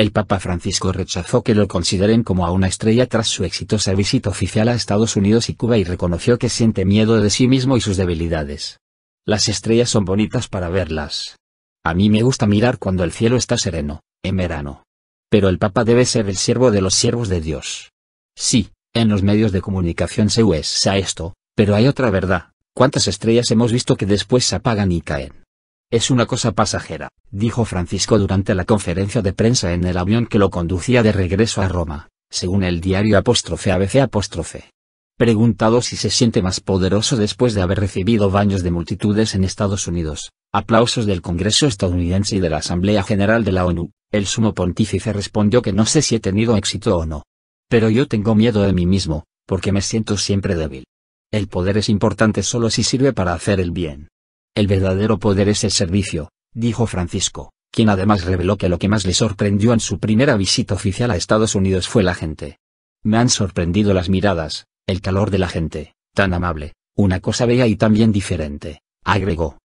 El Papa Francisco rechazó que lo consideren como a una estrella tras su exitosa visita oficial a Estados Unidos y Cuba y reconoció que siente miedo de sí mismo y sus debilidades. Las estrellas son bonitas para verlas. A mí me gusta mirar cuando el cielo está sereno, en verano. Pero el Papa debe ser el siervo de los siervos de Dios. Sí, en los medios de comunicación se usa esto, pero hay otra verdad, ¿cuántas estrellas hemos visto que después se apagan y caen? Es una cosa pasajera, dijo Francisco durante la conferencia de prensa en el avión que lo conducía de regreso a Roma, según el diario apóstrofe ABC apóstrofe. Preguntado si se siente más poderoso después de haber recibido baños de multitudes en Estados Unidos, aplausos del Congreso estadounidense y de la Asamblea General de la ONU, el sumo pontífice respondió que no sé si he tenido éxito o no. Pero yo tengo miedo de mí mismo, porque me siento siempre débil. El poder es importante solo si sirve para hacer el bien. El verdadero poder es el servicio, dijo Francisco, quien además reveló que lo que más le sorprendió en su primera visita oficial a Estados Unidos fue la gente. Me han sorprendido las miradas, el calor de la gente, tan amable, una cosa bella y también diferente, agregó.